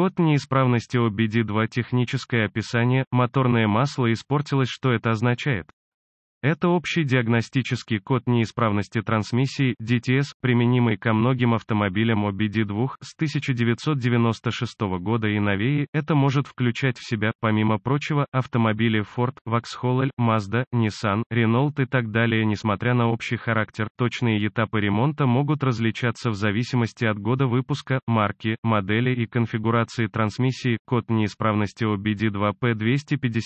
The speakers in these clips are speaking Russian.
Код неисправности OBD2 техническое описание, моторное масло испортилось что это означает? Это общий диагностический код неисправности трансмиссии DTS, применимый ко многим автомобилям OBD2 с 1996 года и новее. Это может включать в себя, помимо прочего, автомобили Ford, Vauxhall, Mazda, Nissan, Renault и так далее. Несмотря на общий характер, точные этапы ремонта могут различаться в зависимости от года выпуска, марки, модели и конфигурации трансмиссии. Код неисправности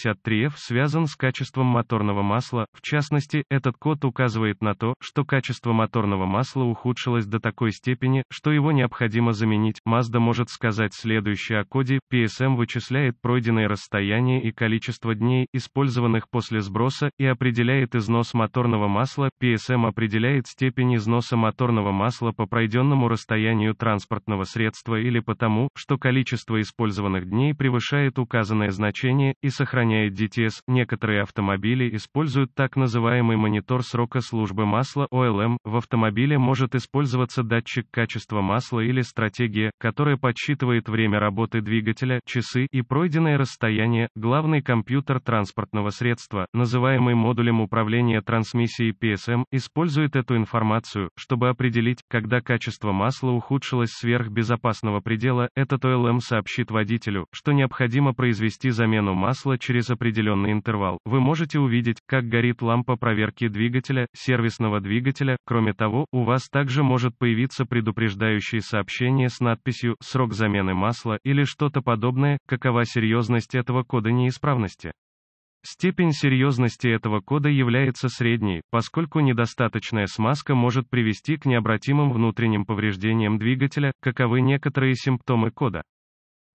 OBD2P253F связан с качеством моторного масла, в частности, этот код указывает на то, что качество моторного масла ухудшилось до такой степени, что его необходимо заменить. Mazda может сказать следующее о коде, PSM вычисляет пройденное расстояние и количество дней, использованных после сброса, и определяет износ моторного масла, PSM определяет степень износа моторного масла по пройденному расстоянию транспортного средства или потому, что количество использованных дней превышает указанное значение, и сохраняет DTS. Некоторые автомобили используют так так называемый монитор срока службы масла (ОЛМ) в автомобиле может использоваться датчик качества масла или стратегия, которая подсчитывает время работы двигателя, часы и пройденное расстояние. Главный компьютер транспортного средства, называемый модулем управления трансмиссией PSM, использует эту информацию, чтобы определить, когда качество масла ухудшилось сверх безопасного предела. Этот ОЛМ сообщит водителю, что необходимо произвести замену масла через определенный интервал. Вы можете увидеть, как горит лампа проверки двигателя, сервисного двигателя. Кроме того, у вас также может появиться предупреждающее сообщение с надписью «Срок замены масла» или что-то подобное, какова серьезность этого кода неисправности. Степень серьезности этого кода является средней, поскольку недостаточная смазка может привести к необратимым внутренним повреждениям двигателя, каковы некоторые симптомы кода.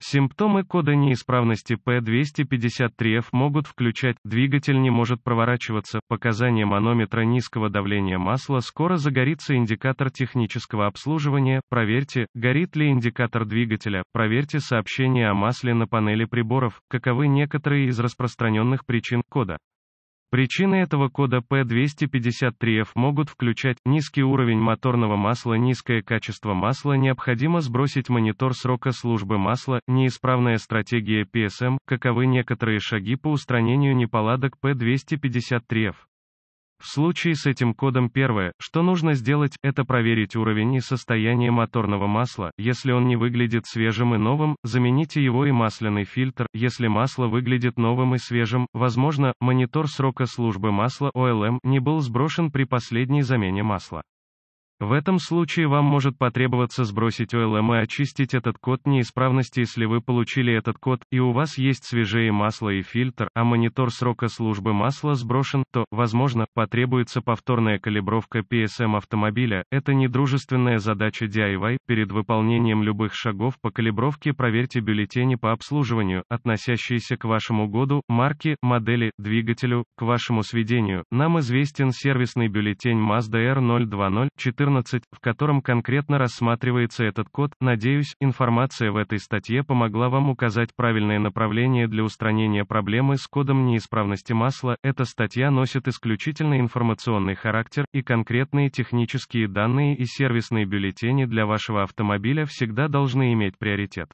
Симптомы кода неисправности P253F могут включать, двигатель не может проворачиваться, показания манометра низкого давления масла, скоро загорится индикатор технического обслуживания, проверьте, горит ли индикатор двигателя, проверьте сообщение о масле на панели приборов, каковы некоторые из распространенных причин кода. Причины этого кода P253F могут включать низкий уровень моторного масла, низкое качество масла, необходимо сбросить монитор срока службы масла, неисправная стратегия PSM, каковы некоторые шаги по устранению неполадок P253F. В случае с этим кодом первое, что нужно сделать, это проверить уровень и состояние моторного масла, если он не выглядит свежим и новым, замените его и масляный фильтр, если масло выглядит новым и свежим, возможно, монитор срока службы масла (OLM) не был сброшен при последней замене масла. В этом случае вам может потребоваться сбросить OLM и очистить этот код неисправности, если вы получили этот код, и у вас есть свежее масло и фильтр, а монитор срока службы масла сброшен, то, возможно, потребуется повторная калибровка PSM автомобиля. Это недружественная задача DIY. Перед выполнением любых шагов по калибровке проверьте бюллетени по обслуживанию, относящиеся к вашему году, марке, модели, двигателю, к вашему сведению. Нам известен сервисный бюллетень Mazda r 0204. 14, в котором конкретно рассматривается этот код. Надеюсь, информация в этой статье помогла вам указать правильное направление для устранения проблемы с кодом неисправности масла. Эта статья носит исключительно информационный характер, и конкретные технические данные и сервисные бюллетени для вашего автомобиля всегда должны иметь приоритет.